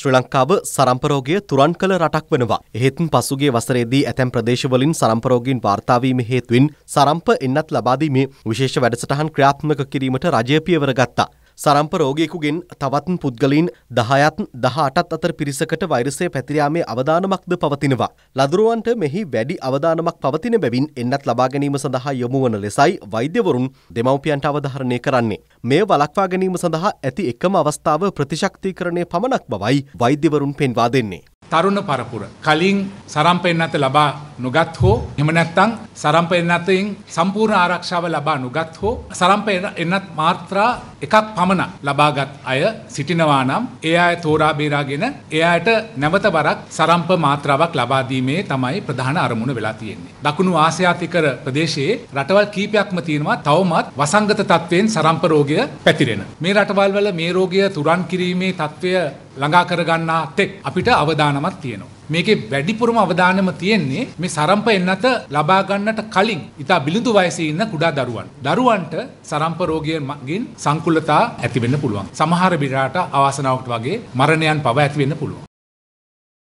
ශ්‍රී ලංකාව සරම්පරෝගය තුරන් කළ රටක් වෙනවා. එහෙත් පසුගිය වසරේදී ඇතැම් ප්‍රදේශවලින් සරම්පරෝගීන් වාර්තාවීම හේතුවෙන් සරම්ප එන්නත් ලබාදීමේ විශේෂ වැඩසටහන් ක්‍රියාත්මක කිරීමට රජය පියවර ගත්තා. සරම්ප රෝගියෙකුගෙන් තවත් පුද්ගලයින් 10ත් 18ත් අතර පිරිසකට වෛරසය පැතිරයාමේ අවදානමක්ද පවතිනවා. ලදරුවන්ට මෙහි වැඩි අවදානමක් පවතින බැවින් එන්නත් ලබා ගැනීම සඳහා යොමු වන ලෙසයි වෛද්‍යවරුන් දෙමව්පියන්ට අවධාරණය කරන්නේ. මේ වළක්වා ගැනීම සඳහා ඇති එකම අවස්ථාව ප්‍රතිශක්තිකරණය පමණක් බවයි වෛද්‍යවරුන් පෙන්වා දෙන්නේ. තරුණ පරපුර කලින් සරම්පෙන්නත ලබා නොගත් හෝ එම නැත්තං සරම්ප එන්නතෙන් සම්පූර්ණ ආරක්ෂාව ලබා නොගත් හෝ සරම්ප එන්නත් මාත්‍රා එකක් පමණ ලබාගත් අය සිටිනවා නම් ඒ අය තෝරා බේරාගෙන එයාට නැවත වරක් සරම්ප මාත්‍රාවක් ලබා දීමේ තමයි ප්‍රධාන අරමුණ වෙලා තියෙන්නේ. දකුණු ආසියාතිකර ප්‍රදේශයේ රටවල් කීපයක්ම තියෙනවා තවමත් වසංගත තත්ත්වයෙන් සරම්ප රෝගය පැතිරෙන. මේ රටවල් වල මේ රෝගය තුරන් කිරීමේ තත්ත්වය ළඟා කරගන්නා තෙක් අපිට අවදානමක් තියෙනවා. මේකේ වැඩිපුරම අවධානම තියෙන්නේ මේ සරම්ප එන්නත ලබා ගන්නට කලින් ඉතා බිලඳු වයසේ ඉන්න කුඩා දරුවන්. දරුවන්ට සරම්ප රෝගයෙන් සංකුලතා ඇති වෙන්න පුළුවන්. සමහර බිරාට අවාසනාවකට වගේ මරණයන් පවා ඇති වෙන්න පුළුවන්.